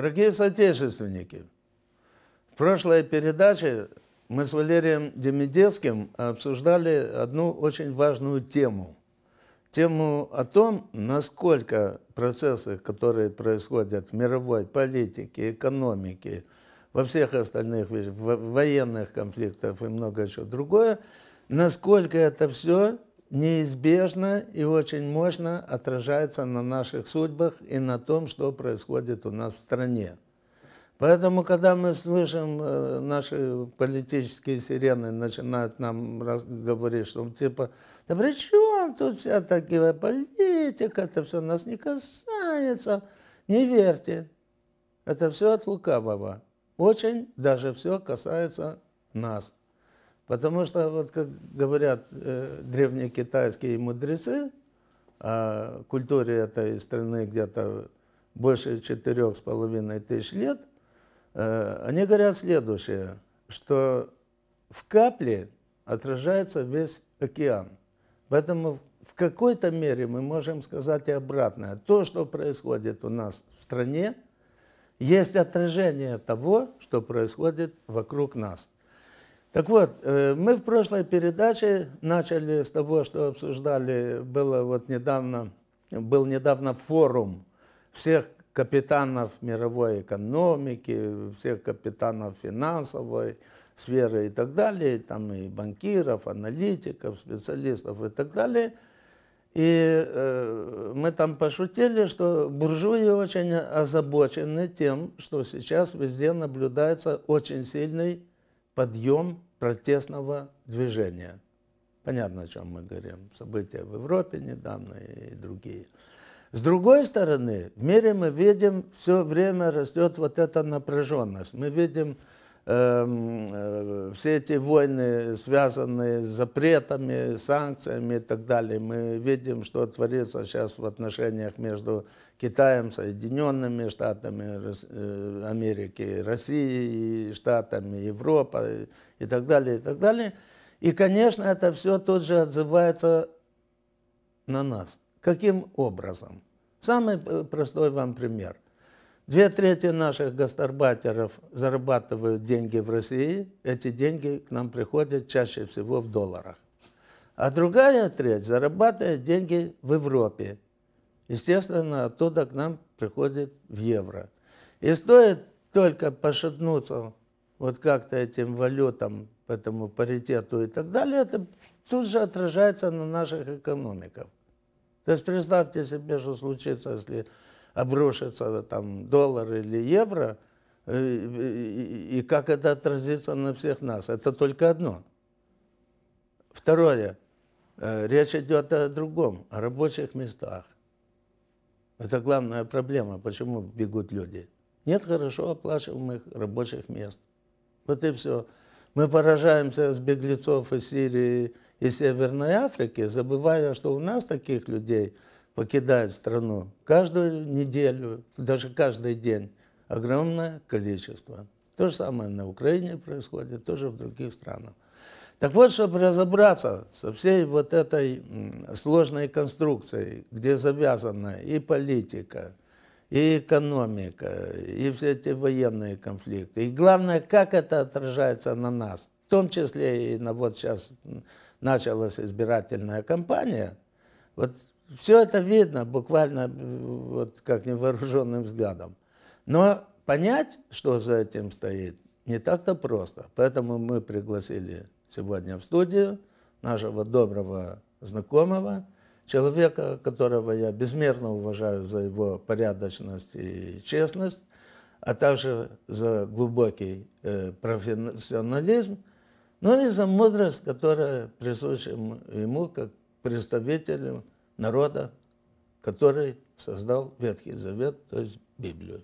Дорогие соотечественники, в прошлой передаче мы с Валерием Демидецким обсуждали одну очень важную тему. Тему о том, насколько процессы, которые происходят в мировой политике, экономике, во всех остальных вещах, в военных конфликтах и многое еще другое, насколько это все неизбежно и очень мощно отражается на наших судьбах и на том, что происходит у нас в стране. Поэтому, когда мы слышим, э, наши политические сирены начинают нам говорить, что типа, да при чем тут вся такая политика, это все нас не касается. Не верьте, это все от лукавого. Очень даже все касается нас. Потому что, вот как говорят э, древние китайские мудрецы, о а культуре этой страны где-то больше четырех с половиной тысяч лет, э, они говорят следующее, что в капле отражается весь океан. Поэтому в какой-то мере мы можем сказать и обратное. То, что происходит у нас в стране, есть отражение того, что происходит вокруг нас. Так вот, э, мы в прошлой передаче начали с того, что обсуждали, было вот недавно, был недавно форум всех капитанов мировой экономики, всех капитанов финансовой сферы и так далее, там и банкиров, аналитиков, специалистов и так далее. И э, мы там пошутили, что буржуи очень озабочены тем, что сейчас везде наблюдается очень сильный подъем протестного движения. Понятно, о чем мы говорим. События в Европе недавно и другие. С другой стороны, в мире мы видим, все время растет вот эта напряженность. Мы видим Эм, э, все эти войны, связанные с запретами, санкциями и так далее, мы видим, что творится сейчас в отношениях между Китаем, Соединенными Штатами э, Америки, Россией, Штатами Европы и так далее, и так далее. И, конечно, это все тут же отзывается на нас. Каким образом? Самый э, простой вам пример – Две трети наших гастарбайтеров зарабатывают деньги в России. Эти деньги к нам приходят чаще всего в долларах. А другая треть зарабатывает деньги в Европе. Естественно, оттуда к нам приходит в евро. И стоит только пошатнуться вот как-то этим валютам, этому паритету и так далее, это тут же отражается на наших экономиках. То есть представьте себе, что случится, если обрушится там доллар или евро, э, и, как это отразится на всех нас. Это только одно. Второе. Э, речь идет о другом, о рабочих местах. Это главная проблема, почему бегут люди. Нет хорошо оплачиваемых рабочих мест. Вот и все. Мы поражаемся с беглецов из Сирии и Северной Африки, забывая, что у нас таких людей – покидает страну каждую неделю, даже каждый день, огромное количество. То же самое на Украине происходит, тоже в других странах. Так вот, чтобы разобраться со всей вот этой сложной конструкцией, где завязана и политика, и экономика, и все эти военные конфликты. И главное, как это отражается на нас, в том числе и на вот сейчас началась избирательная кампания. Вот все это видно буквально э, вот как невооруженным взглядом. Но понять, что за этим стоит, не так-то просто. Поэтому мы пригласили сегодня в студию нашего доброго знакомого, человека, которого я безмерно уважаю за его порядочность и честность, а также за глубокий э, профессионализм, но ну и за мудрость, которая присуща ему как представителю народа, который создал Ветхий Завет, то есть Библию.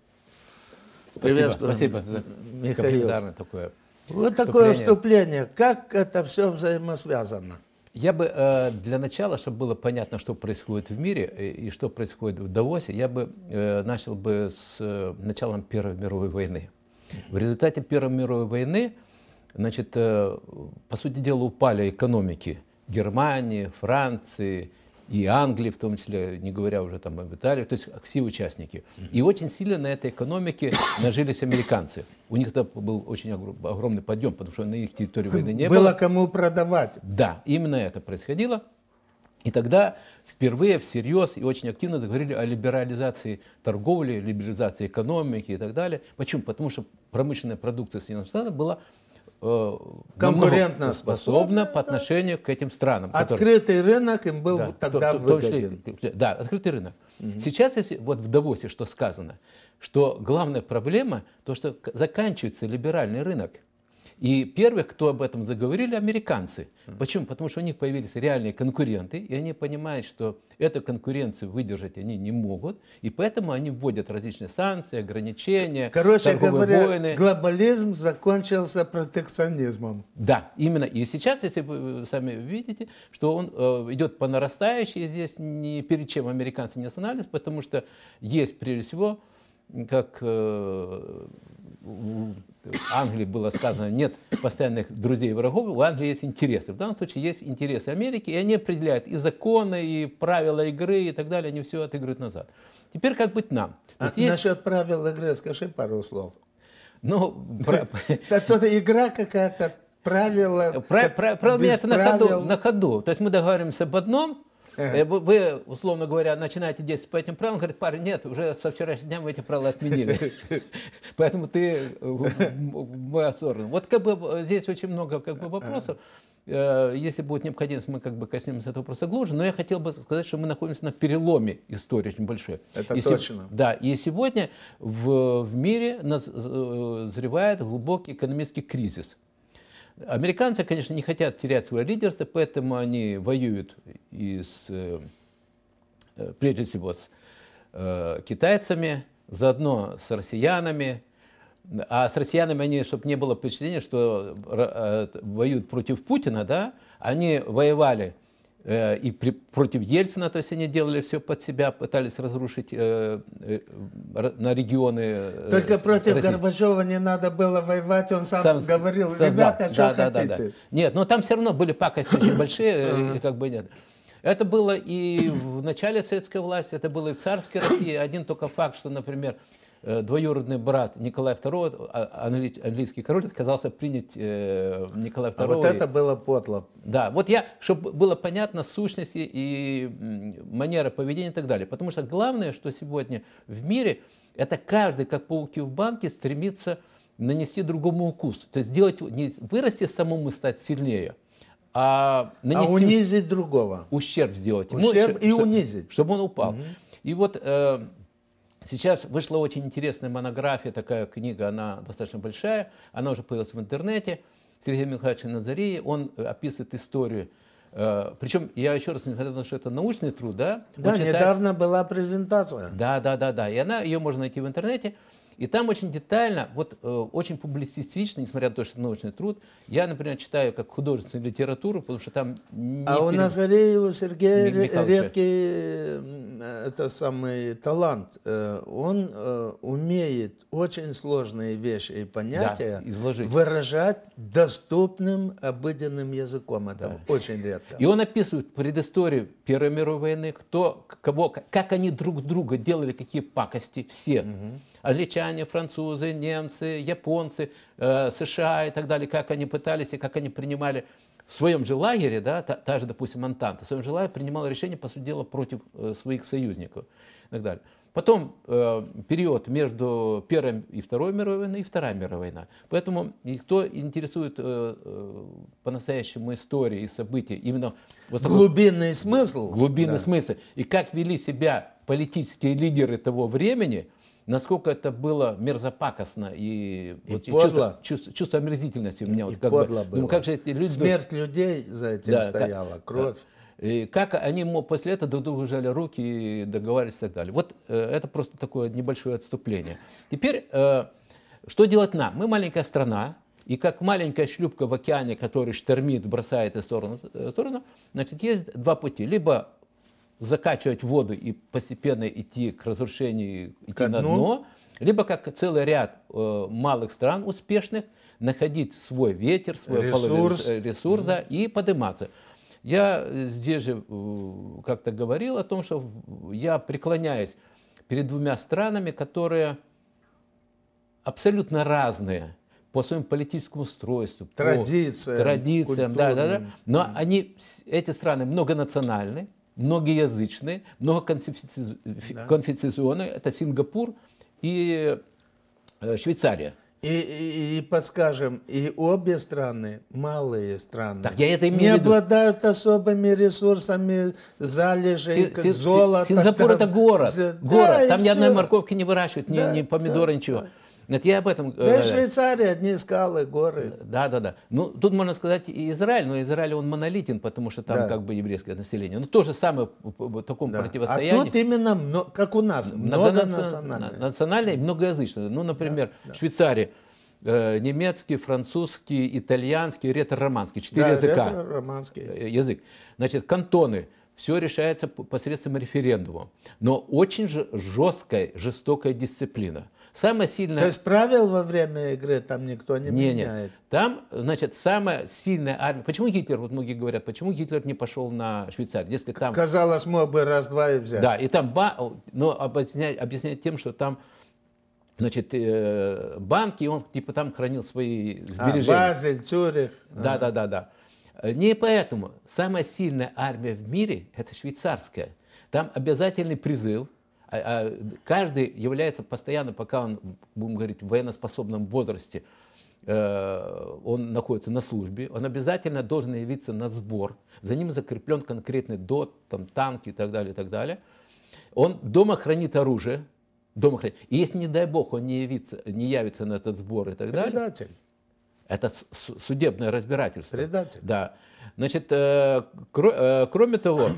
Спасибо, спасибо за Михаил. такое вот такое вступление. Как это все взаимосвязано? Я бы э, для начала, чтобы было понятно, что происходит в мире э, и, что происходит в Давосе, я бы э, начал бы с началом Первой мировой войны. В результате Первой мировой войны, значит, по сути дела, упали экономики Германии, Франции, и Англии, в том числе, не говоря уже там об Италии, то есть все участники. И очень сильно на этой экономике нажились американцы. У них это был очень огромный подъем, потому что на их территории войны не было. Было кому продавать. Да, именно это происходило. И тогда впервые всерьез и очень активно заговорили о либерализации торговли, либерализации экономики и так далее. Почему? Потому что промышленная продукция Соединенных Штатов была Э, конкурентно способна по отношению к этим странам. Открытый которые... рынок им был да, тогда то, то, выгоден. да, открытый рынок. Угу. Сейчас, если вот в Давосе что сказано, что главная проблема, то что заканчивается либеральный рынок. И первых, кто об этом заговорили, американцы. Почему? Потому что у них появились реальные конкуренты, и они понимают, что эту конкуренцию выдержать они не могут, и поэтому они вводят различные санкции, ограничения, Короче говоря, войны. глобализм закончился протекционизмом. Да, именно. И сейчас, если вы э, сами видите, что он э, идет по нарастающей, здесь ни перед чем американцы не останавливаются, потому что есть, прежде всего, как э, Э, в Англии было сказано, нет постоянных друзей и врагов, у Англии есть интересы. В данном случае есть интересы Америки, и они определяют и законы, и правила игры, и так далее, они все отыгрывают назад. Теперь как быть нам? А есть... Насчет правил игры скажи пару слов. Ну, это игра какая-то, правила... Правила, меняются на ходу. То есть мы договариваемся об одном, Э, вы, условно говоря, начинаете действовать по этим правилам, говорит, парень, нет, уже со вчерашнего дня мы эти правила отменили. Поэтому ты, э, мы осорны. Вот как бы э, здесь очень много как бы, вопросов. Если будет необходимость, мы как бы коснемся этого вопроса глубже. Но я хотел бы сказать, что мы находимся на переломе истории очень большой. Это и точно. Се... Да, и сегодня в, в мире назревает глубокий экономический кризис. Американцы, конечно, не хотят терять свое лидерство, поэтому они воюют и с, э, э, прежде всего с э, китайцами, заодно с россиянами. А с россиянами они, чтобы не было впечатления, что воюют против Путина, да, они воевали Э, и при, против Ельцина, то есть они делали все под себя, пытались разрушить э, э, на регионы. Э, только против России. Горбачева не надо было воевать, он сам, сам говорил, сам, ребята, да, что да, хотите. да, да. Нет, но там все равно были пакости очень большие, э, и как бы нет. Это было и в начале советской власти, это было и в царской России. Один только факт, что, например, э, Э, двоюродный брат Николая II, а, английский король, отказался принять э, Николая II. А вот это было подло. Да, вот я, чтобы было понятно сущности и манера поведения и так далее. Потому что главное, что сегодня в мире, это каждый, как пауки в банке, стремится нанести другому укус. То есть сделать, не вырасти самому стать сильнее, а нанести... А унизить другого. Ущерб сделать. Ущерб ему, и унизить. Чтобы он упал. Угу. И вот... Э, Сейчас вышла очень интересная монография, такая книга, она достаточно большая, она уже появилась в интернете, Сергей Михайлович Назарии, он э, описывает историю э, причем я еще раз не говорю, что это научный труд, да? Да, читает... недавно была презентация. Да, да, да, да. И она ее можно найти в интернете. И там очень детально, вот э, очень публицистично, несмотря на то, что это научный труд, я, например, читаю как художественную литературу, потому что там... Не а пере... у Назареева Сергея редкий это самый талант. Э, он э, умеет очень сложные вещи и понятия да, выражать доступным обыденным языком. Это да. очень редко. И он описывает предысторию Первой мировой войны, кто, кого, как они друг друга делали, какие пакости, все. Угу англичане, французы, немцы, японцы, э, США и так далее, как они пытались и как они принимали в своем же лагере, да, та, та же, допустим, Антанта, в своем же лагере принимала решение, по сути дела, против э, своих союзников и так далее. Потом э, период между Первой и Второй мировой войной и Вторая мировая война. Поэтому кто интересует э, э, по-настоящему истории и события, именно... Вот глубинный смысл. Глубинный да. смысл. И как вели себя политические лидеры того времени – насколько это было мерзопакостно и, и, вот, подло. и чувство, чувство омерзительности у меня. И вот, как подло бы, ну, было. Ну, как же эти люди... Смерть людей за этим да, стояла, как, кровь. И как они после этого друг другу жали руки и договаривались и так далее. Вот э, это просто такое небольшое отступление. Теперь, э, что делать нам? Мы маленькая страна, и как маленькая шлюпка в океане, который штормит, бросает из стороны э, в сторону, значит, есть два пути. Либо закачивать воду и постепенно идти к разрушению, идти к на дно, либо как целый ряд э, малых стран успешных находить свой ветер, свой ресурс, половин, э, ресурс mm. да, и подниматься. Я э, здесь же э, как-то говорил о том, что я преклоняюсь перед двумя странами, которые абсолютно разные по своему политическому устройству, традициям, по традициям, да, да, да. Но они эти страны многонациональны, многоязычные, многоконфессионные. Да. Это Сингапур и э, Швейцария. И, и, и подскажем, и обе страны, малые страны, так, я это имею не в виду. обладают особыми ресурсами, залежей, Си, золота. Сингапур там, это город, город. Да, там ни все. одной морковки не выращивают, да, ни, помидоры да, ничего. Да. Нет, я об этом... Э, да и Швейцария, одни скалы, горы. Да, да, да. Ну, тут можно сказать и Израиль, но Израиль, он монолитен, потому что там да. как бы еврейское население. Ну, то же самое в таком да. противостоянии. А тут именно, как у нас, многонациональное. Национальное и многоязычное. Ну, например, да, да. Швейцария э, немецкий, французский, итальянский, ретро-романский. Четыре да, языка. ретро-романский. Э, язык. Значит, кантоны. Все решается посредством референдума. Но очень жесткая, жестокая дисциплина. Самое сильное... То есть правил во время игры там никто не, не меняет? Нет. Там, значит, самая сильная армия... Почему Гитлер, вот многие говорят, почему Гитлер не пошел на Швейцарию? Дескать, там... Казалось, мог бы раз-два и взять. Да, и там... Ба... Но объяснять, объяснять тем, что там значит, э, банки, и он типа там хранил свои а, сбережения. А, Базель, Цюрих. Да, а. да, да, да. Не поэтому. Самая сильная армия в мире – это швейцарская. Там обязательный призыв – а, а, каждый является постоянно, пока он, будем говорить, в военноспособном возрасте, э, он находится на службе, он обязательно должен явиться на сбор. За ним закреплен конкретный дот, там, танки и так далее, и так далее. Он дома хранит оружие, дома хранит. И если, не дай бог, он не, явится, не явится на этот сбор и так далее... Предатель. Это судебное разбирательство. Предатель. Да. Значит, э, э, кроме того,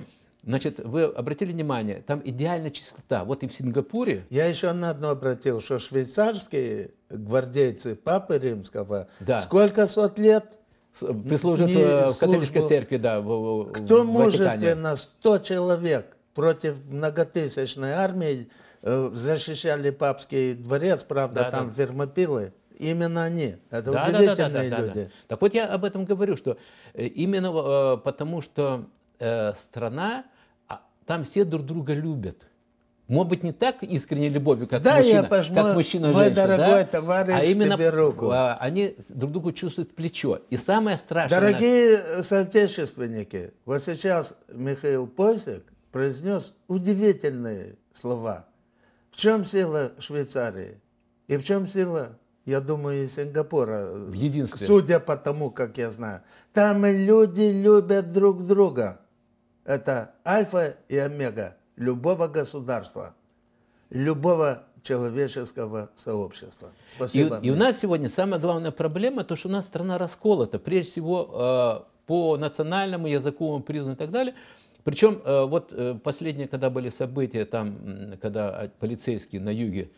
Значит, вы обратили внимание, там идеальная чистота. Вот и в Сингапуре... Я еще на одно обратил, что швейцарские гвардейцы Папы Римского да. сколько сот лет прислужат э, в католической церкви, да, в, Кто в мужественно 100 человек против многотысячной армии э, защищали папский дворец, правда, да, там да. фермопилы. Именно они. Это да, удивительные да, да, да, люди. Да, да. Так вот я об этом говорю, что э, именно потому, что страна там все друг друга любят. Может быть, не так искренней любовью, как да, мужчина, я пожму, как мужчина мой женщина, дорогой да? товарищ, а именно тебе руку. А, они друг другу чувствуют плечо. И самое страшное... Дорогие соотечественники, вот сейчас Михаил Посик произнес удивительные слова. В чем сила Швейцарии? И в чем сила, я думаю, и Сингапура? В единстве. Судя по тому, как я знаю. Там люди любят друг друга это альфа и омега любого государства, любого человеческого сообщества. Спасибо. И, и у нас сегодня самая главная проблема, то что у нас страна расколота, прежде всего э, по национальному языковому признаку и так далее. Причем э, вот э, последние, когда были события, там, когда а, полицейский на юге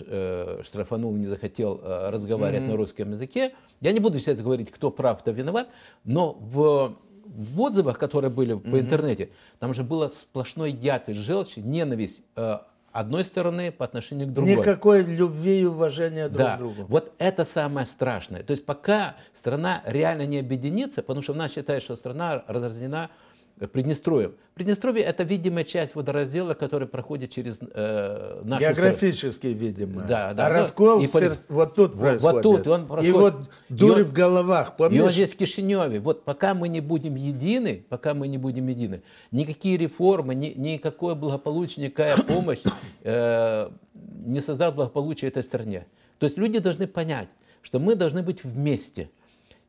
э, штрафанул, не захотел э, разговаривать mm-hmm. на русском языке. Я не буду сейчас говорить, кто прав, кто виноват, но в в отзывах, которые были по интернете, там же было сплошной яд и желчь, ненависть э, одной стороны по отношению к другой. Никакой любви и уважения друг да. к другу. Вот это самое страшное. То есть пока страна реально не объединится, потому что она считает, что страна разорена Э, Приднестровьем. Приднестровье – это видимая часть водораздела, который проходит через э, нашу Географически сторону. видимая. Да, да. А ну, раскол и, сердце, вот тут вот, происходит. Вот тут. И, он и вот дури и он, в головах, помнишь? И он здесь в Кишиневе. Вот пока мы не будем едины, пока мы не будем едины, никакие реформы, ни, никакое благополучие, никакая помощь э, не создаст благополучие этой стране. То есть люди должны понять, что мы должны быть вместе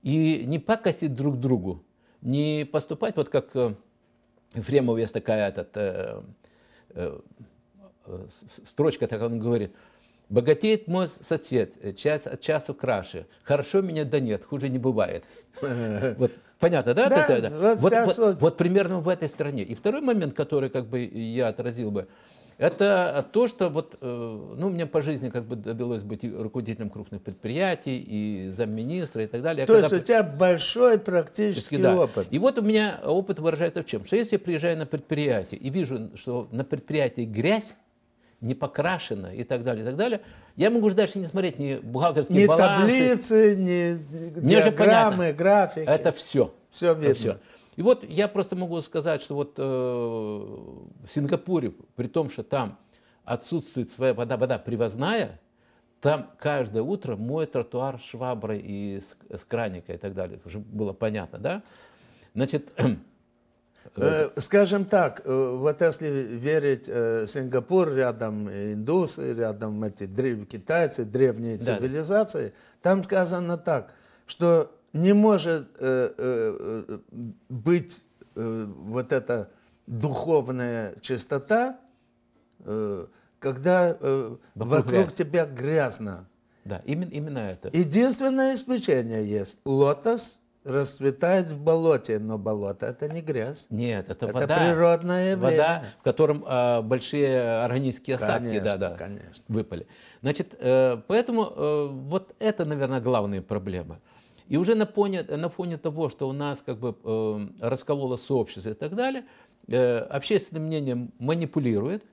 и не пакостить друг другу, не поступать, вот как э, Ефремов есть такая этот, э, э, э строчка, так он говорит, Богатеет мой сосед, э, час от часу краше. Хорошо меня да нет, хуже не бывает. Вот, понятно, да? да, да, да. Вот, вот, вот, вот примерно в этой стране. И второй момент, который как бы я отразил бы, это то, что вот, э, ну, мне по жизни как бы добилось быть руководителем крупных предприятий, и замминистра, и так далее. То есть у тебя большой практический да. опыт. И вот у меня опыт выражается в чем? Что если я приезжаю на предприятие и вижу, что на предприятии грязь, не покрашена и так далее, и так далее. Я могу же дальше не смотреть ни бухгалтерские ни балансы. ни таблицы, ни диаграммы, графики. Это все. Все видно. Это все. И вот я просто могу сказать, что вот э, в Сингапуре, при том, что там отсутствует своя вода, вода привозная, там каждое утро моет тротуар шваброй и с, с краника и так далее. Уже было понятно, да? Значит, э, э, Скажем так, э, вот если верить Сингапур, рядом индусы, рядом эти древние китайцы, древние цивилизации, да. там сказано так, что не может э, э, э, быть вот эта духовная чистота, когда э, вокруг, вокруг тебя грязно. Да, именно, именно это. Единственное исключение есть. Лотос расцветает в болоте, но болото это не грязь. Нет, это, это вода. природная вода, в котором э, большие органические осадки, конечно, да, да, конечно. выпали. Значит, э, поэтому э, вот это, наверное, главная проблема. И уже на фоне, на фоне того, что у нас как бы э, эм, раскололо сообщество и так далее, э, общественным мнением манипулирует,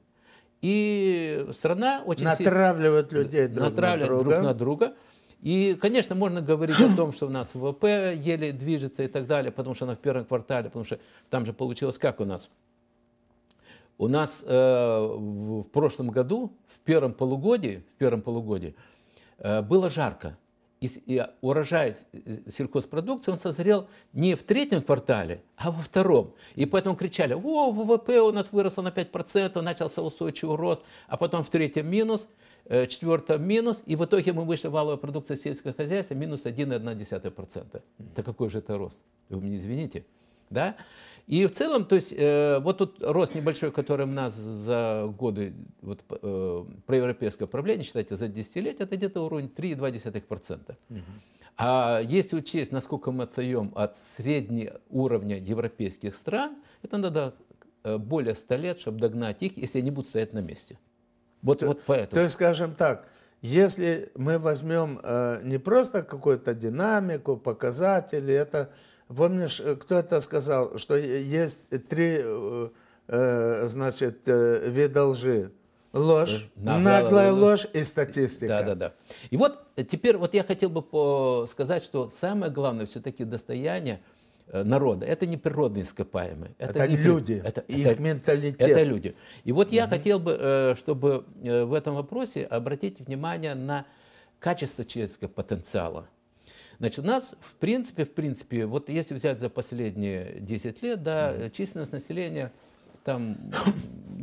и страна очень натравливает сильно, людей друг натравливает на друга. друг на друга. И, конечно, можно говорить о том, что у нас ВВП еле движется и так далее, потому что она в первом квартале, потому что там же получилось как у нас. У нас э, в прошлом году, в первом полугодии, в первом полугодии э, было жарко и урожай э, сельхозпродукции, он созрел не в третьем квартале, а во втором. И поэтому кричали, о, ВВП у нас выросло на 5%, начался устойчивый рост, а потом в третьем минус, э, четвертом минус, и в итоге мы вышли валовая продукция сельского хозяйства минус 1,1%. Да какой же это рост? Вы мне извините. Да? И в целом, то есть, э, вот тут рост небольшой, который у нас за годы вот, э, проевропейского правления, считайте, за десятилетие, это где-то уровень 3,2%. Угу. А если учесть, насколько мы отстаем от среднего уровня европейских стран, это надо э, более 100 лет, чтобы догнать их, если они будут стоять на месте. Вот, то, вот поэтому. То есть, скажем так, если мы возьмем э, не просто какую-то динамику, показатели, это Помнишь, э, кто это сказал, что есть три, э, э, значит, вида лжи. Ложь, наглая, наглая ложь и статистика. Да, да, да. И вот теперь вот я хотел бы сказать, что самое главное все-таки достояние народа. Это не природные ископаемые. Это, это не, люди, это, их это, менталитет. Это люди. И вот угу. я хотел бы, чтобы в этом вопросе обратить внимание на качество человеческого потенциала. Значит, у нас, в принципе, в принципе, вот если взять за последние 10 лет, да, численность населения там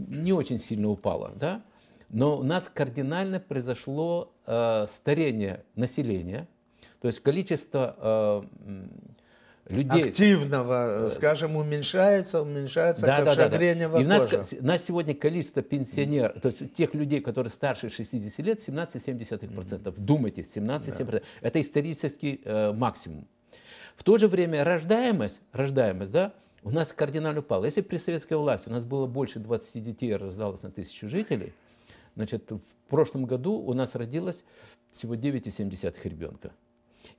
не очень сильно упала, да, но у нас кардинально произошло э, старение населения, то есть количество э, людей. Активного, э, скажем, уменьшается, уменьшается да, да, да, да. И у нас, кожа. нас сегодня количество пенсионеров, то есть тех людей, которые старше 60 лет, 17,7%. Mm-hmm. Думайте, 17,7%. Да. Это исторический э, максимум. В то же время рождаемость, рождаемость, да, у нас кардинально упала. Если при советской власти у нас было больше 20 детей, рождалось на тысячу жителей, значит, в прошлом году у нас родилось всего 9,7 ребенка.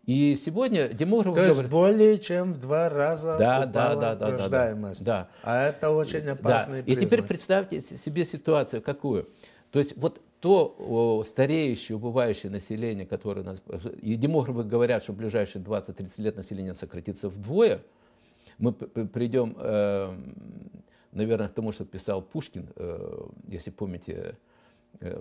И сегодня демографы... То есть говорят, более чем в два раза да, да, да, да, рождаемость. Да, да. А это очень опасный да. признак. И теперь представьте себе ситуацию какую. То есть вот то стареющее, убывающее население, которое нас... И демографы говорят, что в ближайшие 20-30 лет население сократится вдвое. Мы придем, эм, наверное, к тому, что писал Пушкин, э, если помните, Э,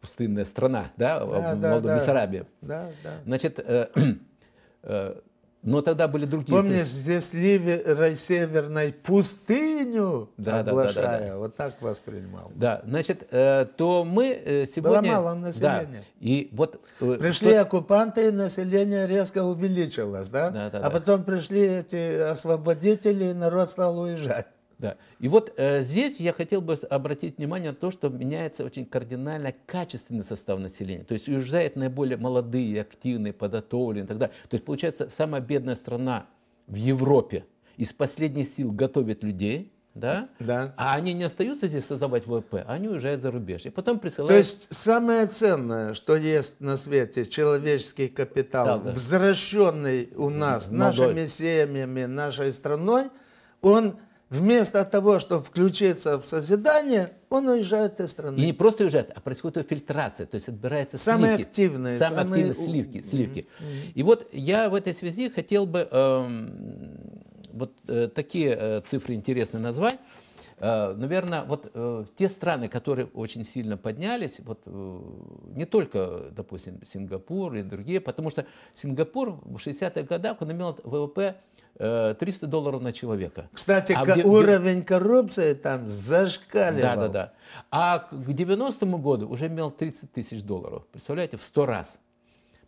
пустынная страна, да, да, да, да. Бессарабия. Да, да. Значит, э, э, но тогда были другие. Помнишь, здесь ливер, северной пустыню да, оглашая, да, да, да, да. вот так воспринимал. Да, значит, то мы сегодня... Было мало населения. Да, и вот, пришли что... оккупанты, и население резко увеличилось, да? да, да а потом пришли эти освободители, и народ стал уезжать. Да. И вот э, здесь я хотел бы обратить внимание на то, что меняется очень кардинально качественный состав населения. То есть уезжают наиболее молодые, активные, подготовленные и так далее. То есть получается самая бедная страна в Европе из последних сил готовит людей, да? Да. А они не остаются здесь создавать ВВП, они уезжают за рубеж. И потом присылают... То есть самое ценное, что есть на свете, человеческий капитал, да, да. взращенный у нас, Молодой. нашими семьями, нашей страной, он вместо того, чтобы включиться в созидание, он уезжает из страны. И не просто уезжает, а происходит фильтрация, то есть отбирается самые сливки. Активные, самые, самые активные сливки. сливки. Mm -hmm. И вот я в этой связи хотел бы эм, вот э, такие э, цифры интересные назвать. Э, наверное, вот э, те страны, которые очень сильно поднялись, вот э, не только, допустим, Сингапур и другие, потому что Сингапур в 60-х годах он имел ВВП 300 э, долларов на человека. Кстати, а где, уровень где... коррупции там зашкаливал. Да, да, да. А к 90 году уже имел 30 тысяч долларов. Представляете, в 100 раз.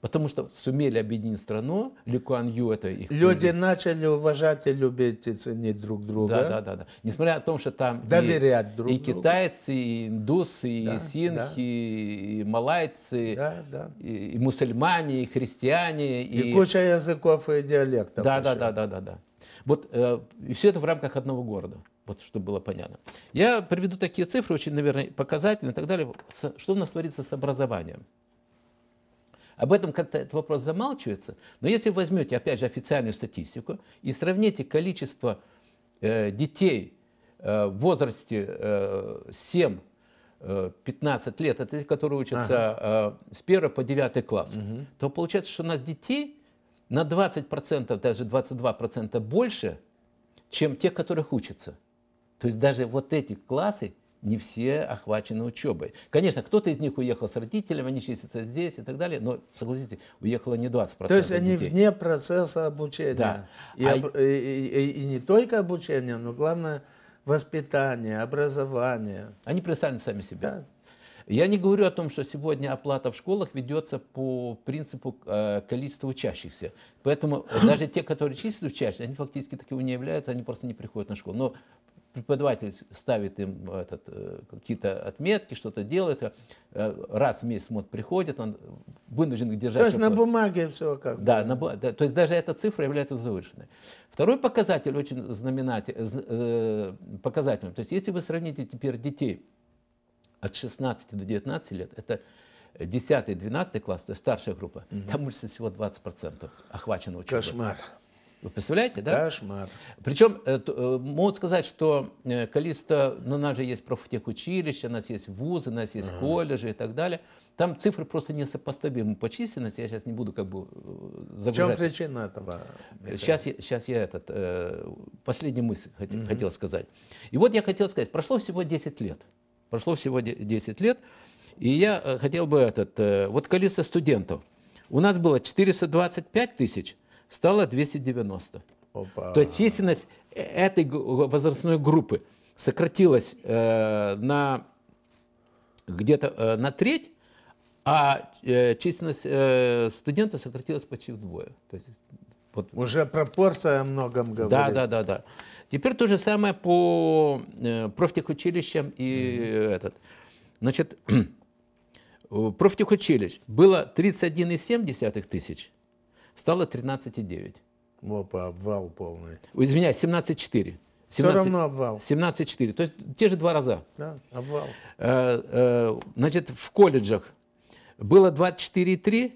Потому что сумели объединить страну, Ли Куан Ю это их... Люди книги. начали уважать и любить и ценить друг друга. Да, да, да. да. Несмотря на то, что там Доверять и, друг и другу. китайцы, и индусы, да, и синхи, да. и малайцы, да, да. И, и мусульмане, и христиане. И, и куча языков и диалектов. Да, да, да, да, да, да. Вот э, все это в рамках одного города. Вот чтобы было понятно. Я приведу такие цифры, очень, наверное, показательные и так далее. Что у нас творится с образованием? Об этом как-то этот вопрос замалчивается. Но если возьмете, опять же, официальную статистику и сравните количество э, детей э, в возрасте э, 7 15 э, лет, это те, которые учатся ага. Э, с 1 по 9 класс, угу. то получается, что у нас детей на 20%, даже 22% больше, чем тех, которых учатся. То есть даже вот эти классы не все охвачены учебой. Конечно, кто-то из них уехал с родителями, они чистятся здесь и так далее, но, согласитесь, уехало не 20%. То есть они вне процесса обучения. Да. И, а... об... и, и, и не только обучение, но главное воспитание, образование. Они представлены сами себя. Да. Я не говорю о том, что сегодня оплата в школах ведется по принципу э, количества учащихся. Поэтому даже те, которые числятся учащихся, они фактически такими не являются, они просто не приходят на школу. Но преподаватель ставит им э, э, какие-то отметки, что-то делает, э, раз в месяц мод приходит, он вынужден держать... То есть на бумаге все как да, На, да, то есть даже эта цифра является завышенной. Второй показатель очень знаменательный показательным. То есть если вы сравните теперь детей от 16 до 19 лет, это 10-12 класс, то есть старшая группа, угу. там всего 20% охвачено учебой. Кошмар. Вы представляете, да? Кошмар. Причем, э, э, могут сказать, что э, количество, ну, у нас же есть профтехучилища, у нас есть вузы, у нас есть ага. колледжи и так далее. Там цифры просто несопоставимы по численности, я сейчас не буду как бы загружать. В чем причина этого? Сейчас, я, сейчас я этот, э, последнюю мысль хотел, угу. хотел сказать. И вот я хотел сказать, прошло всего 10 лет. Прошло всего 10 лет, и я хотел бы этот, вот количество студентов. У нас было 425 тысяч, стало 290. Опа. То есть численность этой возрастной группы сократилась э, на где-то э, на треть, а э, численность э, студентов сократилась почти вдвое. То есть, вот. Уже пропорция о многом говорит. Да, да, да, да. Теперь то же самое по э, профтехучилищам и mm-hmm. этот. Значит, профтехучилищ было 31,7 тысяч стало 13,9. Опа, обвал полный. Извиняюсь, 17,4. 17, Все равно обвал. 17,4. То есть те же два раза. Да, обвал. Э, э, значит, в колледжах было 24,3,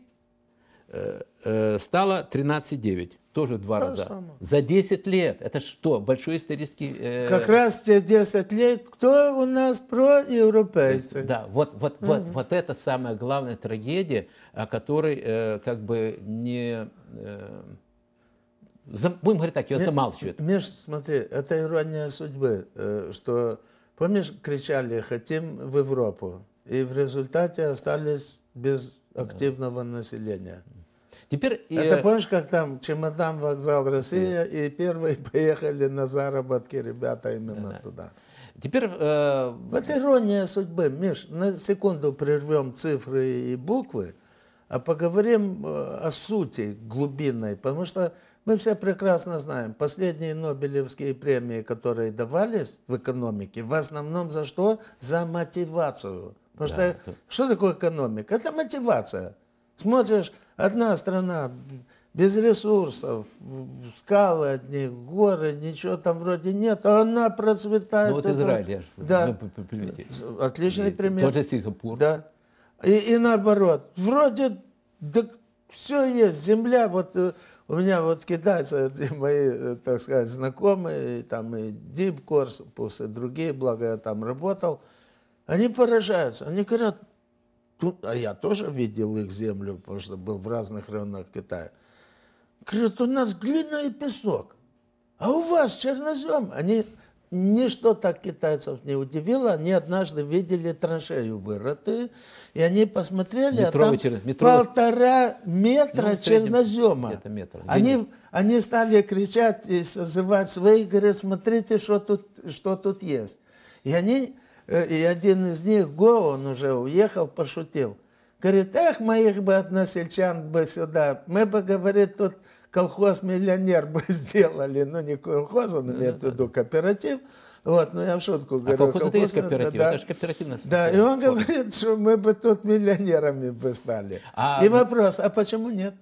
э, э, стало 13,9 тоже два То раза. Самое. За 10 лет. Это что, большой исторический... Э... Как раз те 10 лет, кто у нас проевропейцы. Да, вот, вот, угу. вот, вот это самая главная трагедия, о которой э, как бы не... Э, за, будем говорить так, ее Миш, замалчивают. Миш, смотри, это ирония судьбы, э, что, помнишь, кричали «хотим в Европу», и в результате остались без активного да. населения. Да. Теперь, э, Это э... помнишь, как там чемодан вокзал России да. и первые поехали на заработки ребята именно да. туда. Теперь... Э... Вот ирония судьбы. Миш, на секунду прервем цифры и буквы, а поговорим э, о сути глубинной, потому что мы все прекрасно знаем, последние Нобелевские премии, которые давались в экономике, в основном за что? За мотивацию. Потому да, что это... что такое экономика? Это мотивация. Смотришь, Одна страна без ресурсов, скалы одни, горы, ничего там вроде нет, а она процветает. Ну, вот Израиль, да. Ну, отличный пример. Тоже Сингапур. Да. И, и наоборот, вроде да, все есть, земля, вот э, у меня вот китайцы, мои, э, так сказать, знакомые, там и Deep Course, и другие, благо я там работал, они поражаются, они говорят, Тут, ну, а я тоже видел их землю, потому что был в разных районах Китая. Говорят, у нас глина и песок, а у вас чернозем. Они Ничто так китайцев не удивило. Они однажды видели траншею вырытые, и они посмотрели, а метровый, а там метровый... полтора ну, метра ну, чернозема. метр. Они, они стали кричать и созывать свои говорят, смотрите, что тут, что тут есть. И они Э, и один из них, Го, он уже уехал, пошутил. Говорит, эх, моих бы односельчан бы сюда, мы бы, говорит, тут колхоз-миллионер бы сделали, ну не колхоз, он имеет в ну виду кооператив, вот, ну я в шутку а говорю. А колхоз, колхоз это есть кооператив, да, это же кооперативная Да, и он говорит, что мы бы тут миллионерами бы стали. А... И вопрос, а почему нет?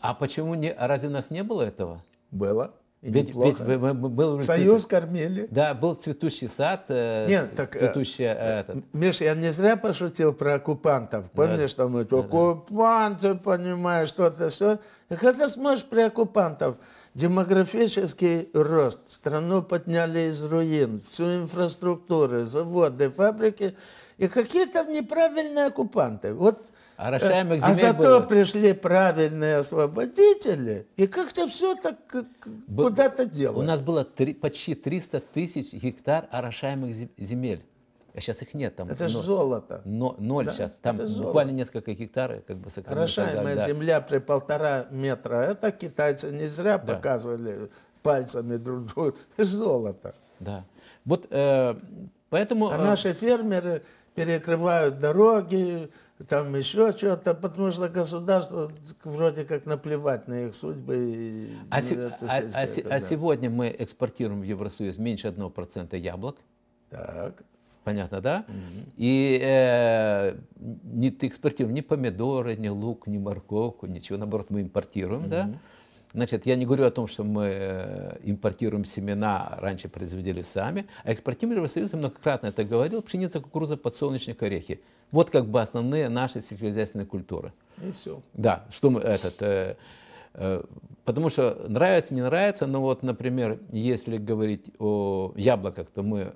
А почему не, А разве у нас не было этого? Было ведь, ведь мы, был Союз кормили. Да, был цветущий сад. Э, Нет, так, э, цветущий, э, э, этот. Миш, я не зря пошутил про оккупантов. Помнишь, да. там говорят, оккупанты, да. понимаешь, что-то все. И хотя а сможешь при оккупантов, демографический рост, страну подняли из руин, всю инфраструктуру, заводы, фабрики, и какие там неправильные оккупанты. Вот Орошаемых а, э, а зато было. пришли правильные освободители, и как-то все так куда-то дело. У нас было три, почти 300 тысяч гектар орошаемых а земель. А сейчас их нет. Там это ноль, золото. Но, ноль да, сейчас. Там буквально золото. несколько гектаров э, как бы сократили. Орошаемая э, земля при полтора метра. Это китайцы не зря да. показывали пальцами друг другу. Золото. Да. Вот э, поэтому... А наши фермеры перекрывают дороги, там еще что-то, потому что государство вроде как наплевать на их судьбы. А, а, а, а сегодня мы экспортируем в Евросоюз меньше 1% яблок. Так. Понятно, да? mm И э, не экспортируем ни помидоры, ни лук, ни морковку, ничего. Наоборот, мы импортируем, mm да? Значит, я не говорю о том, что мы э, импортируем семена, раньше производили сами, а экспортируем Евросоюз, я многократно это говорил, пшеница, кукуруза, подсолнечник, орехи. Вот как бы основные наши сельскохозяйственные культуры. И все. Да, что мы этот... Э, э, потому что нравится, не нравится, но вот, например, если говорить о яблоках, то мы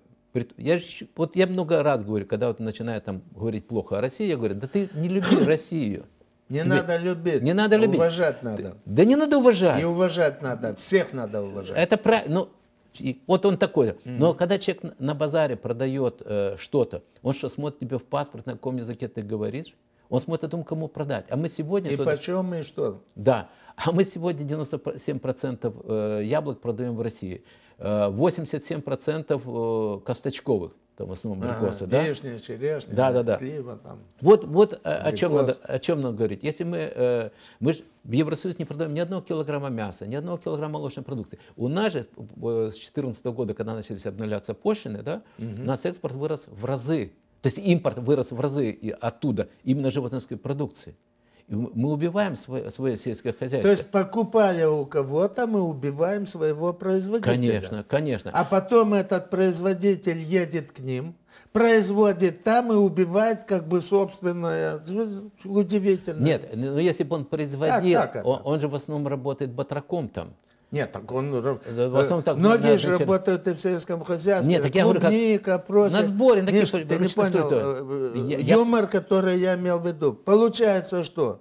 я, вот я много раз говорю, когда вот начинаю там говорить плохо о России, я говорю, да ты не люби Россию. Не Тебе... надо любить. Не надо любить. Уважать надо. Да, да не надо уважать. И уважать надо. Всех надо уважать. Это правильно. Ну, и вот он такой. Mm-hmm. Но когда человек на базаре продает э, что-то, он что, смотрит тебе в паспорт, на каком языке ты говоришь? Он смотрит о том, кому продать. А мы сегодня... И тот... почем и что? Да. А мы сегодня 97% э, яблок продаем в России. 87% э, э, косточковых там в основном глюкоза, а, да? Вишня, черешня, да, да, да. слива там. Вот, вот э, о чем надо, о чем надо говорить. Если мы, э, мы же в Евросоюз не продаем ни одного килограмма мяса, ни одного килограмма молочной продукции. У нас же э, с 2014 года, когда начались обнуляться пошлины, да, угу. у нас экспорт вырос в разы. То есть импорт вырос в разы и оттуда, именно животноводческой продукции мы убиваем свое, свое сельское хозяйство. То есть, покупая у кого-то, мы убиваем своего производителя. Конечно, конечно. А потом этот производитель едет к ним, производит там и убивает как бы собственное. Удивительно. Нет, но если бы он производил, так, так он, он же в основном работает батраком там. Нет, так он... В основном так, Многие же начали... работают и в советском хозяйстве. Нет, так я говорю, как... прочее. На сборе такие Миш, ты не понял э, я, юмор, я... который я имел в виду. Получается, что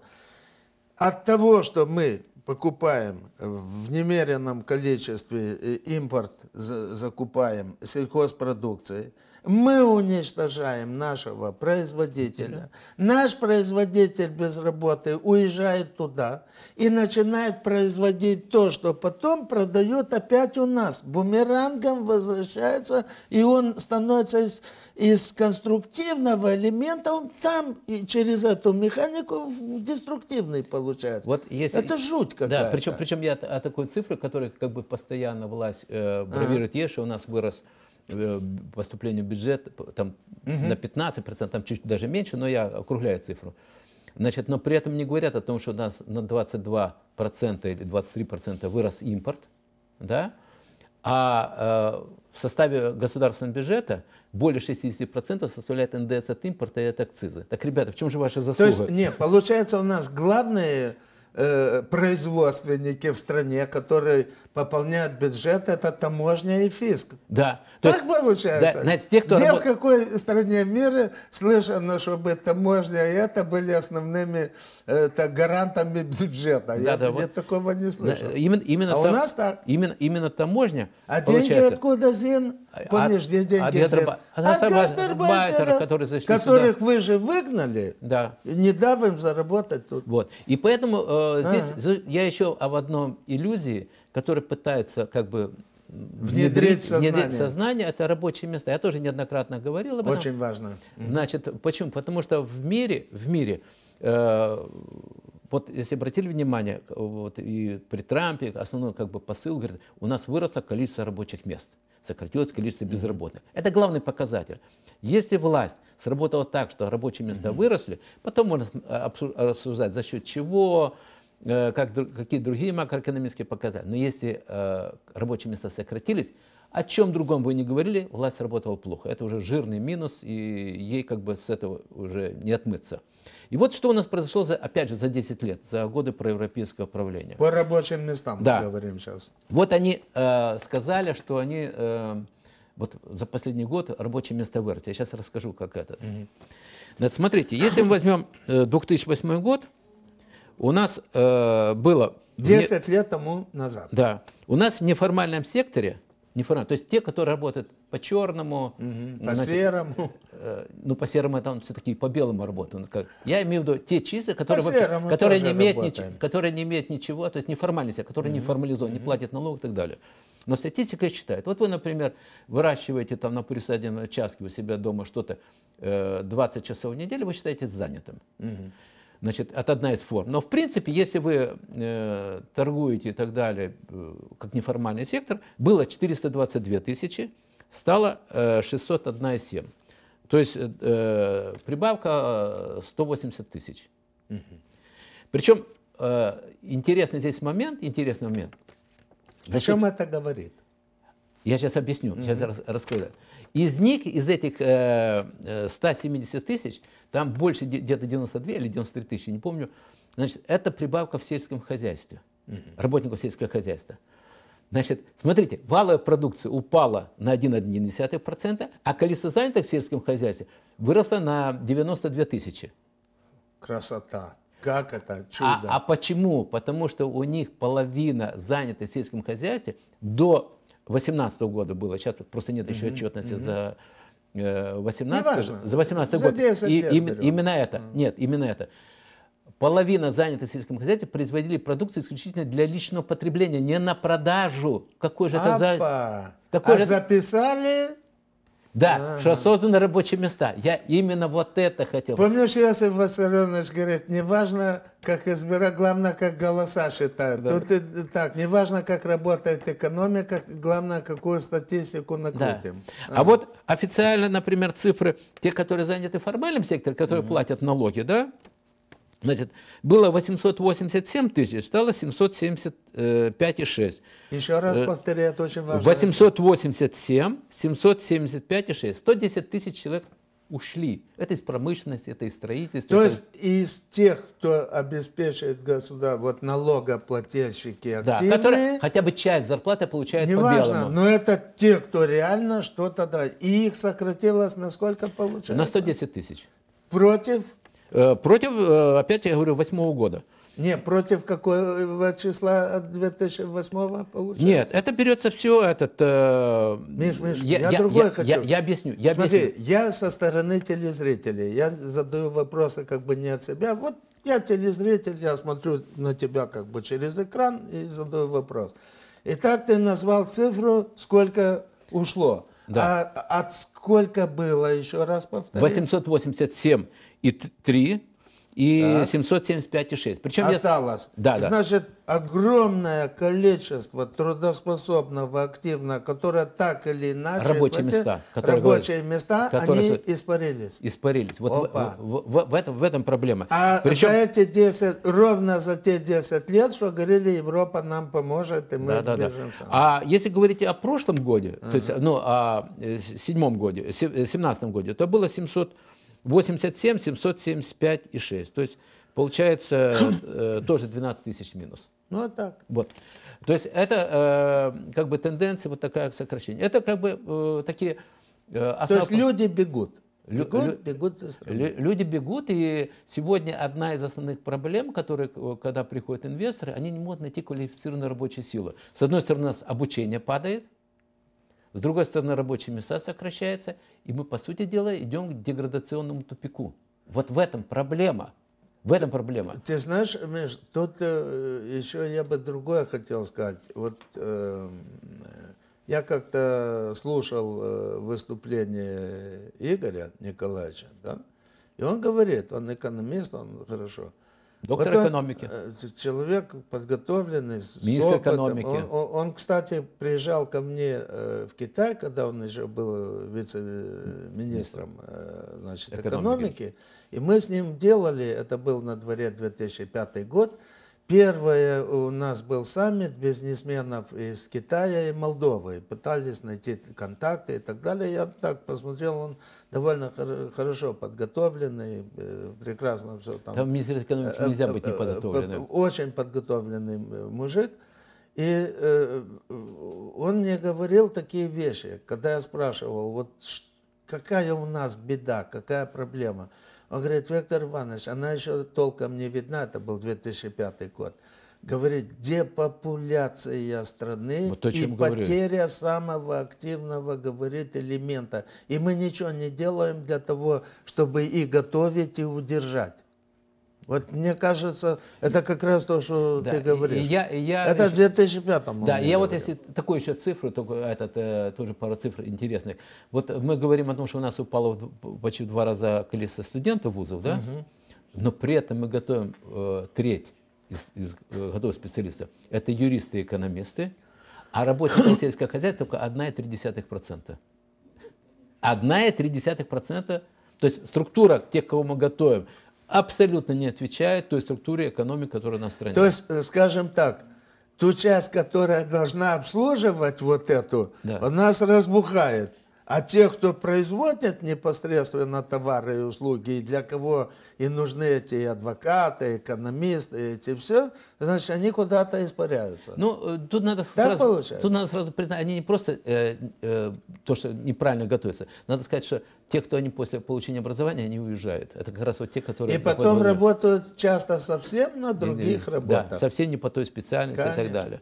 от того, что мы покупаем в немеренном количестве импорт, закупаем сельхозпродукции, мы уничтожаем нашего производителя. Наш производитель без работы уезжает туда и начинает производить то, что потом продает опять у нас. Бумерангом возвращается, и он становится из, из конструктивного элемента, он там и через эту механику в деструктивный получается. Вот если... Это жуть какая-то. Да, причем, причем я о такой цифре, которая как бы постоянно власть э, бравирует, а. есть, что у нас вырос Э, поступлению в бюджет там, угу. на 15%, там чуть даже меньше, но я округляю цифру. Значит, но при этом не говорят о том, что у нас на 22% процента или 23% процента вырос импорт, да? а э, в составе государственного бюджета более 60% процентов составляет НДС от импорта и от акцизы. Так, ребята, в чем же ваша заслуга? То есть, нет, получается у нас главное Э, производственники в стране, которые пополняют бюджет, это таможня и фиск. Да. Так есть, получается. Да, значит, те, кто Где, работ... в какой стране мира слышано, чтобы таможня и это были основными э, так, гарантами бюджета? Да, я, да, я вот, такого не слышал. Да, именно, именно а там, у нас так. Именно, именно таможня А получается. деньги откуда, Зин? А, а Помнишь, где деньги, от, Зин? От, от, от гастарбайтеров, которые зашли Которых сюда. вы же выгнали, да. не дав им заработать тут. Вот. И поэтому... Э, а. здесь а -а -а. я еще об одном иллюзии, который пытается как бы внедрить, внедрить, сознание. внедрить сознание. Это рабочие места. Я тоже неоднократно говорил об этом. Очень важно. Значит, почему? Потому что в мире, в мире э, вот если обратили внимание, вот и при Трампе основной как бы посыл говорит, у нас выросло количество рабочих мест, сократилось количество безработных. Mm -hmm. Это главный показатель. Если власть сработала так, что рабочие места mm -hmm. выросли, потом можно э, обсуждать за счет чего, Э, как, какие другие макроэкономические показатели. Но если э, рабочие места сократились, о чем другом вы не говорили, власть работала плохо. Это уже жирный минус, и ей как бы с этого уже не отмыться. И вот что у нас произошло, за, опять же, за 10 лет, за годы проевропейского правления. По рабочим местам да. мы говорим сейчас. Вот они э, сказали, что они э, вот за последний год рабочие места выросли. Я сейчас расскажу, как это. Угу. Значит, смотрите, если мы возьмем э, 2008 год, у нас э, было... 10 не... лет тому назад. Да. У нас в неформальном секторе, неформальном, то есть те, которые работают по черному... Угу, по значит, серому. Э, ну, по серому это он все-таки по белому работает. Как, я имею в виду те числа, которые, вообще, которые, не имеют нич, которые не имеют ничего, то есть неформальный сектор, который угу, не формализован, угу. не платит налог и так далее. Но статистика считает. Вот вы, например, выращиваете там на присадебном участке у себя дома что-то э, 20 часов в неделю, вы считаете занятым. Угу значит, от одна из форм. Но в принципе, если вы э, торгуете и так далее, э, как неформальный сектор, было 422 тысячи, стало э, 601,7. То есть э, прибавка 180 э, тысяч. Угу. Причем э, интересный здесь момент, интересный момент. Зачем это говорит? Я сейчас объясню, угу. сейчас раскрою. Из них, из этих э, 170 э, тысяч, там больше где-то 92 или 93 тысячи, не помню, значит, это прибавка в сельском хозяйстве, угу. работников сельского хозяйства. Значит, смотрите, валовая продукция упала на 1,1%, а количество занятых в сельском хозяйстве выросло на 92 тысячи. Красота. Как это а, чудо. А, а почему? Потому что у них половина занятых в сельском хозяйстве до 18 года было, сейчас просто нет еще отчетности за 18 э, за 18 за год. И, именно это. Нет, именно это. Половина занятых в сельском хозяйстве производили продукцию исключительно для личного потребления, не на продажу. Какой же это за... Какой а же записали да, а -а -а. что созданы рабочие места. Я именно вот это хотел. Помнишь, Иосиф Виссарионович говорит, не важно, как избирать, главное, как голоса считают. Да. Тут и, так, не важно, как работает экономика, главное, какую статистику накрутим. Да. А, а вот официально, например, цифры, те, которые заняты формальным сектором, которые угу. платят налоги, да, Значит, было 887 тысяч, стало 775,6. Еще раз э, повторяю, это очень важно. 887, 775,6. 110 тысяч человек ушли. Это из промышленности, это из строительства. То это... есть из тех, кто обеспечивает государство, вот налогоплательщики активные. Да, которые хотя бы часть зарплаты получают Неважно, по белому. но это те, кто реально что-то дает. И их сократилось на сколько получается? На 110 тысяч. Против Э, против, э, опять я говорю, восьмого года. Не, против какого числа 2008 получается? Нет, это берется все этот... Э, Миш, Миш, я, я, я другое я, хочу. Я, я объясню. Я Смотри, объясню. я со стороны телезрителей, я задаю вопросы как бы не от себя. Вот я телезритель, я смотрю на тебя как бы через экран и задаю вопрос. Итак, ты назвал цифру, сколько ушло. Да. А от а сколько было, еще раз повторю? 887 и 3, и так. 775,6. Причем Осталось. Я... Да, да. Значит, огромное количество трудоспособного активно, которое так или иначе... Рабочие эти, места. Которые рабочие говорят, места, которые... они испарились. Испарились. Вот в, в, в, в, этом, в этом проблема. А Причем... за эти 10, ровно за те 10 лет, что говорили, Европа нам поможет, и мы да, да, движемся. Да. А если говорить о прошлом годе, uh -huh. то есть, ну, о э, седьмом годе, семнадцатом годе, то было 700 87, 775 и 6. То есть получается э, тоже 12 тысяч минус. Ну, а так. Вот. То есть это э, как бы тенденция вот такая к сокращению. Это как бы э, такие... Э, основ... То есть люди бегут. Бегут, лю, бегут за страной. Люди бегут, и сегодня одна из основных проблем, которые, э, когда приходят инвесторы, они не могут найти квалифицированную рабочую силу. С одной стороны, у нас обучение падает, с другой стороны, рабочие места сокращаются, и мы, по сути дела, идем к деградационному тупику. Вот в этом проблема. В этом проблема. Ты, ты знаешь, Миш, тут э, еще я бы другое хотел сказать. Вот э, я как-то слушал э, выступление Игоря Николаевича, да, и он говорит, он экономист, он хорошо, э, Доктор вот экономики. Э, человек подготовленный, с Министр опытом. экономики. Он, он, он, кстати, приезжал ко мне э, в Китай, когда он еще был вице-министром э, значит, экономики. экономики. И мы с ним делали, это был на дворе 2005 год, Первое у нас был саммит бизнесменов из Китая и Молдовы. Пытались найти контакты и так далее. Я так посмотрел, он довольно хорошо подготовленный, э, прекрасно все там. Там министр экономики э, э, нельзя быть неподготовленным. Очень подготовленный мужик. И он мне говорил такие вещи, когда я спрашивал, вот какая у нас беда, какая проблема. Он говорит, Виктор Иванович, она еще толком не видна, это был 2005 год говорит, депопуляция страны вот и потеря самого активного, говорит, элемента. И мы ничего не делаем для того, чтобы и готовить, и удержать. Вот мне кажется, это как раз то, что да, ты говоришь. Я, я, это в 2005 году. Да, я говорил. вот если такую еще цифру, только этот, э, тоже пару цифр интересных. Вот мы говорим о том, что у нас упало почти в два раза количество студентов вузов, да? Угу. Но при этом мы готовим э, треть из, из э, готовых специалистов, это юристы и экономисты, а работники сельского хозяйства только 1,3%. 1,3%, то есть структура тех, кого мы готовим, абсолютно не отвечает той структуре экономики, которая на стране. То есть, э, скажем так, ту часть, которая должна обслуживать вот эту, да. у нас разбухает. А те, кто производят непосредственно товары и услуги, и для кого и нужны эти адвокаты, экономисты, эти все, значит, они куда-то испаряются. Ну, э, тут надо, сразу, тут надо сразу признать, они не просто э, э, то, что неправильно готовятся. Надо сказать, что те, кто они после получения образования, они уезжают. Это как раз вот те, которые... И потом работают часто совсем на других и, работах. Да, совсем не по той специальности Конечно. и так далее.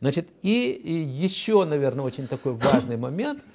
Значит, и, и еще, наверное, очень такой важный момент –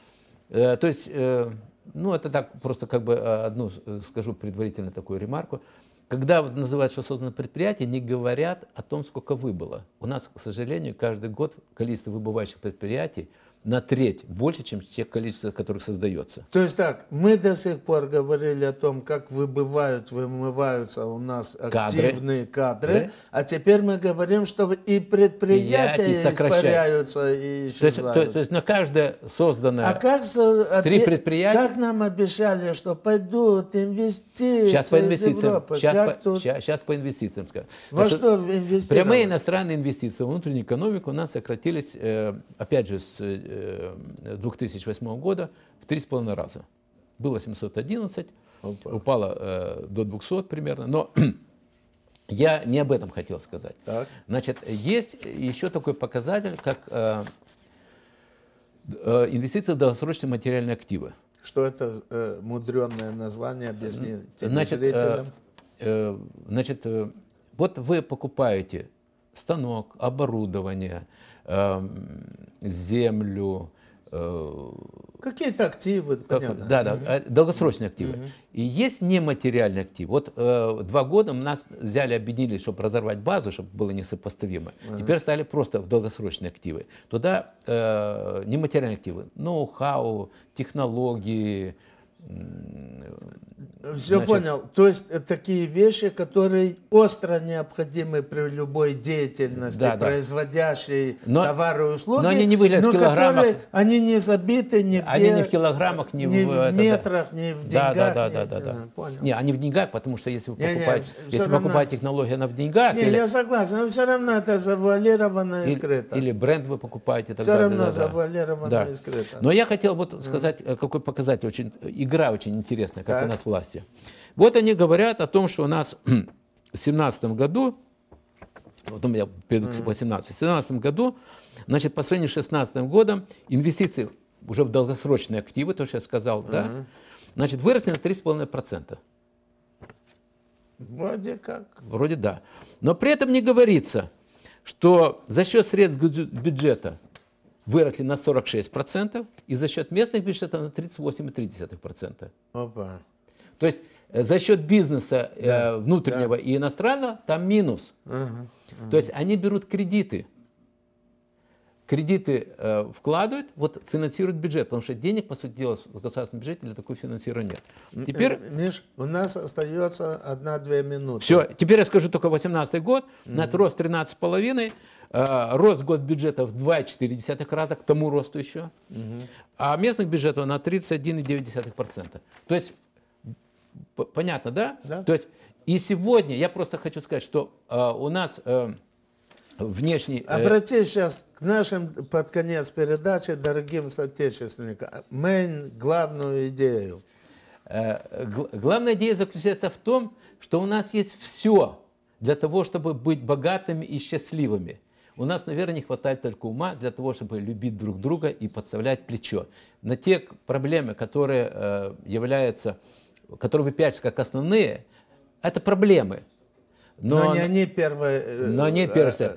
Э, то есть, э, ну это так просто как бы э, одну скажу предварительно такую ремарку. Когда вот называют, что создано предприятие, не говорят о том, сколько выбыло. У нас, к сожалению, каждый год количество выбывающих предприятий на треть больше, чем те количества, которых создается. То есть так, мы до сих пор говорили о том, как выбывают, вымываются у нас активные кадры, кадры да? а теперь мы говорим, что и предприятия и испаряются и исчезают. То есть, то, то есть на каждое созданное а как, а три предприятия. Как нам обещали, что пойдут инвестиции сейчас по инвестициям, из Сейчас, по, тут? сейчас, сейчас по инвестициям скажу. Во Значит, что инвестировать? Прямые иностранные инвестиции в внутреннюю экономику у нас сократились, э, опять же, с э, 2008 э, года в три с 3,5 раза. Было 711, Опа. упало э, до 200 примерно. Но я не об этом хотел сказать. Так. Значит, есть еще такой показатель, как э, э, инвестиции в долгосрочные материальные активы. Что это э, мудреное название? Объясните значит, э, зрителям. Э, э, значит, э, вот вы покупаете станок, оборудование, э, землю. Э, Какие-то активы, как, понятно. Да, да, э, долгосрочные активы. Угу. И есть нематериальный актив. Вот э, два года нас взяли, объединили, чтобы разорвать базу, чтобы было несопоставимо. Угу. Теперь стали просто в долгосрочные активы. Туда э, нематериальные активы, ноу-хау, технологии, все Значит, понял. То есть такие вещи, которые остро необходимы при любой деятельности, да, производящей но, товары и услуги. Но они не выглядят но в килограммах. Которые, они не забиты нигде. Они не в килограммах, не, не в, в метрах, да. не в деньгах. Да, да, да, да, не, да, да. Понял. Не, они в деньгах, потому что если вы покупаете, не, если равно, покупаете технологию, она в деньгах. Не, или, я согласен, но все равно это завуалировано и скрыто. Или бренд вы покупаете. Тогда, все равно да, завуалировано да. и скрыто. Но я хотел вот сказать, э, какой показатель очень игра очень интересная, как так. у нас власти. Вот они говорят о том, что у нас в 17 году, вот у меня перейду к 18, в 17 году, значит, по сравнению с 16 годом, инвестиции уже в долгосрочные активы, то, что я сказал, uh-huh. да, значит, выросли на 3,5%. Вроде как. Вроде да. Но при этом не говорится, что за счет средств бюджета выросли на 46%, и за счет местных бюджетов на 38,3%. Опа. То есть э, за счет бизнеса э, да. э, внутреннего да. и иностранного там минус. Угу. Угу. То есть они берут кредиты. Кредиты э, вкладывают, вот финансируют бюджет, потому что денег, по сути дела, в государственном бюджете для такого финансирования нет. Теперь... Э, Миш, у нас остается одна-две минуты. Все, теперь я скажу только 18 год, угу. на рост 13,5, Э, рост госбюджета в 2,4 раза, к тому росту еще. Угу. А местных бюджетов на 31,9%. То есть, понятно, да? да? То есть, и сегодня, я просто хочу сказать, что э, у нас... Э, внешний... Э, Обратись сейчас к нашим, под конец передачи, дорогим соотечественникам, мейн главную идею. Э, главная идея заключается в том, что у нас есть все для того, чтобы быть богатыми и счастливыми. У нас, наверное, не хватает только ума для того, чтобы любить друг друга и подставлять плечо. На те проблемы, которые э, являются, которые выпячиваются как основные, это проблемы. Но, но не они первые. Э, но они э, первые.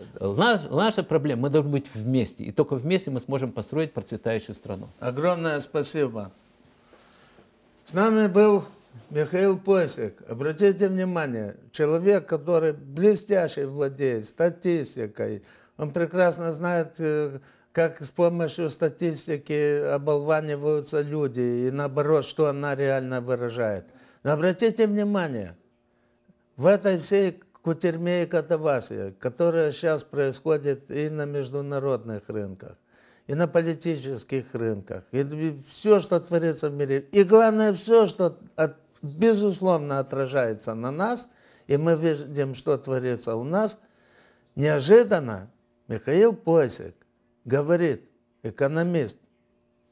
наша проблема, мы должны быть вместе. И только вместе мы сможем построить процветающую страну. Огромное спасибо. С нами был Михаил Посик. Обратите внимание, человек, который блестящий владеет статистикой, он прекрасно знает, э, как с помощью статистики оболваниваются люди и наоборот, что она реально выражает. Но обратите внимание, в этой всей кутерьме и катавасии, которая сейчас происходит и на международных рынках, и на политических рынках, и все, что творится в мире. И главное, все, что от, безусловно отражается на нас, и мы видим, что творится у нас, неожиданно Михаил Пойсик говорит, экономист,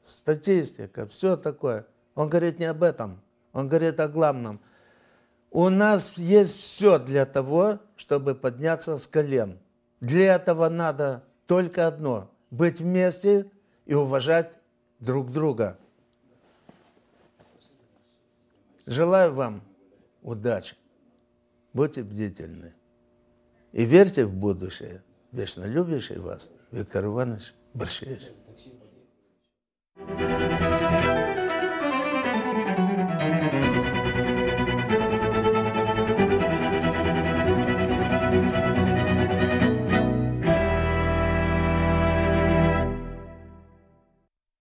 статистика, все такое. Он говорит не об этом, он говорит о главном. У нас есть все для того, чтобы подняться с колен. Для этого надо только одно – быть вместе и уважать друг друга. Желаю вам удачи. Будьте бдительны и верьте в будущее – вечно любящий вас, Виктор Иванович Борщевич. Thank